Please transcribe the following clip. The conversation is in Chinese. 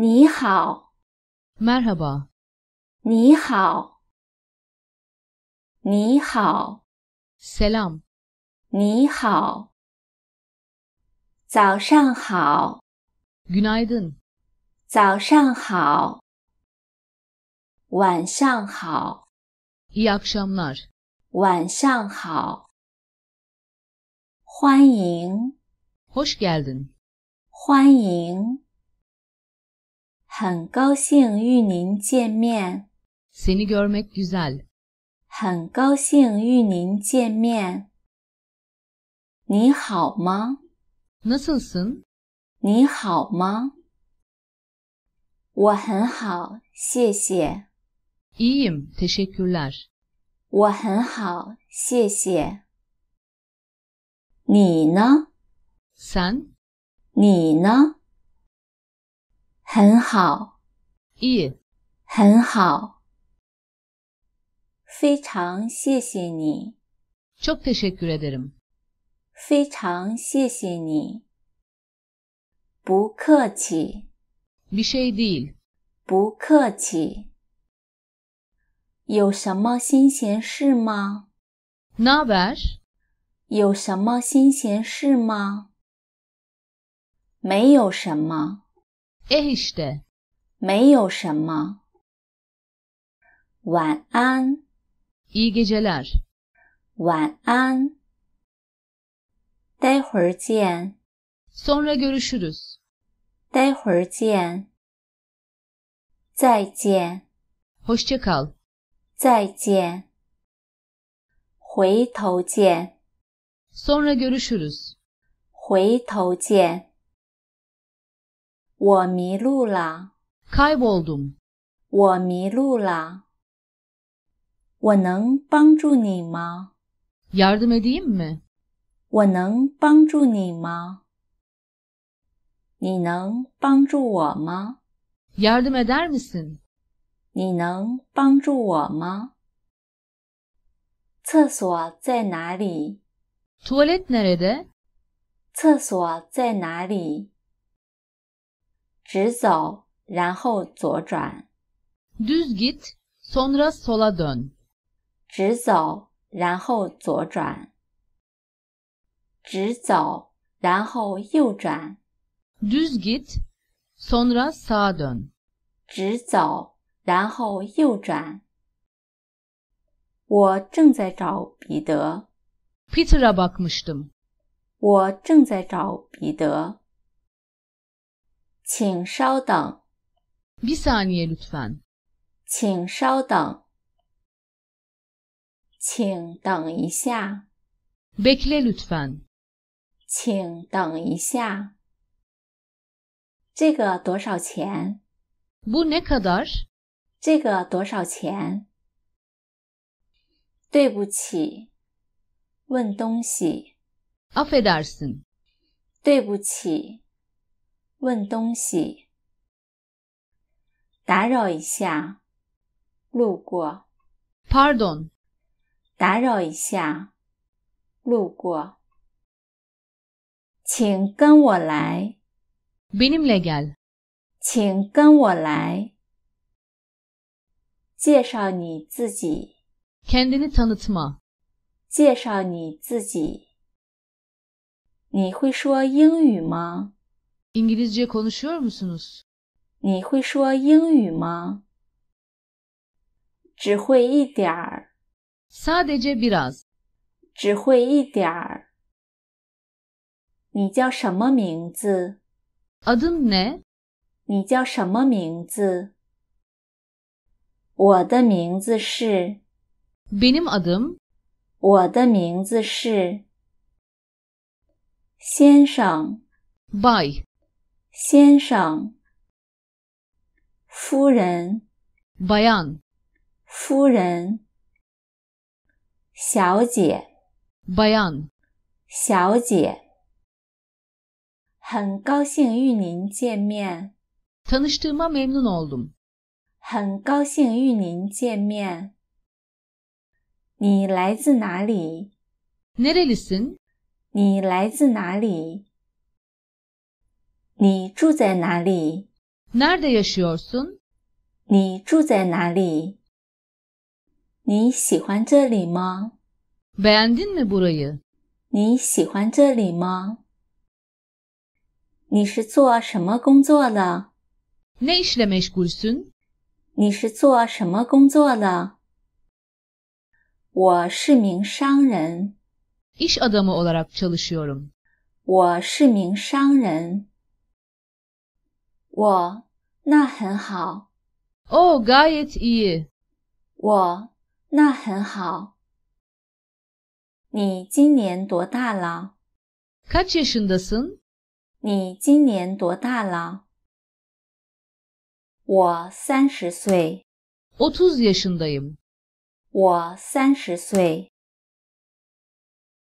你好。Merhaba. 你好。你好。Selam. 你好。早上好。Günaydın. 早上好。晚上好。İyi akşamlar. 晚上好。欢迎。Hoş geldin. 欢迎。很高兴与您见面。Seni görmek güzel。很高兴与您见面。你好吗？Nasılsın？你好吗？我很好，谢谢。İyim, teşekkürler。我很好，谢谢。你呢？Sen？你呢？很好，い很好，非常谢谢你。Çok teşekkür ederim。非常谢谢你。不客气。Bi şey değil。不客气。有什么新鲜事吗？Naber? 有什么新鲜事吗？没有什么。Eh işte. İyi geceler. 晚安。待会儿见。Sonra görüşürüz. 待会儿见。再见。Hoşça kal. 再见。回头见。Sonra görüşürüz. 回头见。我迷路了。Kayboldum。我迷路了。我能帮助你吗？Yardım edeyim mi？我能帮助你吗？你能帮助我吗？Yardım eder misin？你能帮助我吗？厕所在哪里？Tuvalet nerede？厕所在哪里？直走，然后左转。Düz git, sonra sola dön. 直走，然后左转。直走，然后右转。Düz git, sonra sağa dön. 直走，然后右转。我正在找彼得。Peter'a bakmıştım. 我正在找彼得。请稍等。Bir saniye lütfen。请稍等。请等一下。Bekle lütfen。请等一下。这个多少钱？Bu ne kadar？这个多少钱？对不起。问东西。Affedarsın。对不起。问东西，打扰一下，路过。Pardon，打扰一下，路过。请跟我来。b n i m legal。请跟我来。介绍你自己。Kendi ni t n t m a 介绍你自己。你会说英语吗？你会说英语吗？只会一点儿。Sadece biraz。只会一点儿。你叫什么名字？Adım ne？你叫什么名字？我的名字是。Benim adım。我的名字是。先生。b y e 先生，夫人，Bayan，夫人，小姐，Bayan，小姐，很高兴与您见面。Tanıştığımı memnun oldum。很高兴与您见面。你来自哪里？Nerelisin？你来自哪里？你住在哪里？Nerede yaşıyorsun？你住在哪里？你喜欢这里吗？Beğendin mi burayı？你喜欢这里吗？你是做什么工作的？Ne işle meşgulsün？你是做什么工作的？我是名商人。İş adamı olarak çalışıyorum。我是名商人。我那很好。Oh, gayet iyi。我那很好。你今年多大了？Kaç yaşındasın？你今年多大了？我三十岁。Otuz yaşındayım。我三十岁。